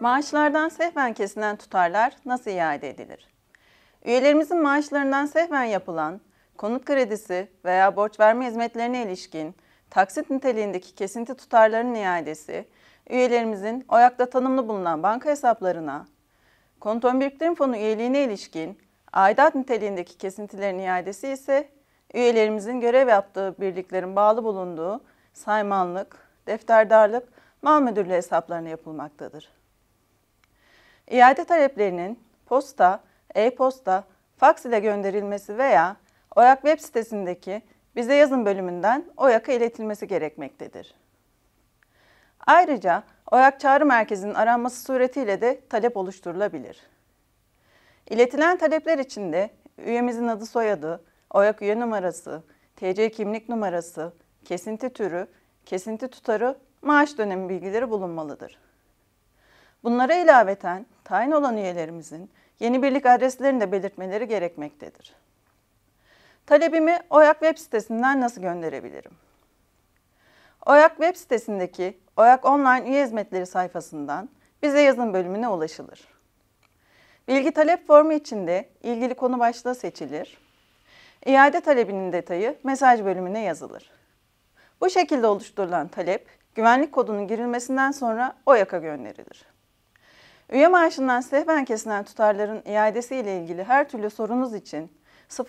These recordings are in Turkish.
Maaşlardan sehven kesilen tutarlar nasıl iade edilir? Üyelerimizin maaşlarından sehven yapılan konut kredisi veya borç verme hizmetlerine ilişkin taksit niteliğindeki kesinti tutarlarının iadesi, üyelerimizin OYAK'ta tanımlı bulunan banka hesaplarına, konton biriktirim fonu üyeliğine ilişkin aidat niteliğindeki kesintilerin iadesi ise üyelerimizin görev yaptığı birliklerin bağlı bulunduğu saymanlık, defterdarlık, mal müdürlüğü hesaplarına yapılmaktadır. İade taleplerinin posta, e-posta, faks ile gönderilmesi veya OYAK web sitesindeki bize yazın bölümünden OYAK'a iletilmesi gerekmektedir. Ayrıca OYAK Çağrı Merkezi'nin aranması suretiyle de talep oluşturulabilir. İletilen talepler içinde üyemizin adı soyadı, OYAK üye numarası, TC kimlik numarası, kesinti türü, kesinti tutarı, maaş dönemi bilgileri bulunmalıdır. Bunlara ilaveten tayin olan üyelerimizin yeni birlik adreslerini de belirtmeleri gerekmektedir. Talebimi OYAK web sitesinden nasıl gönderebilirim? OYAK web sitesindeki OYAK Online Üye Hizmetleri sayfasından bize yazın bölümüne ulaşılır. Bilgi talep formu içinde ilgili konu başlığı seçilir. İade talebinin detayı mesaj bölümüne yazılır. Bu şekilde oluşturulan talep güvenlik kodunun girilmesinden sonra OYAK'a gönderilir. Üye maaşından sehven kesilen tutarların iadesiyle ilgili her türlü sorunuz için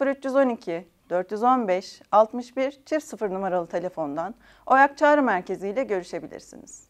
0312 415 61 çift 0 numaralı telefondan OYAK Çağrı Merkezi ile görüşebilirsiniz.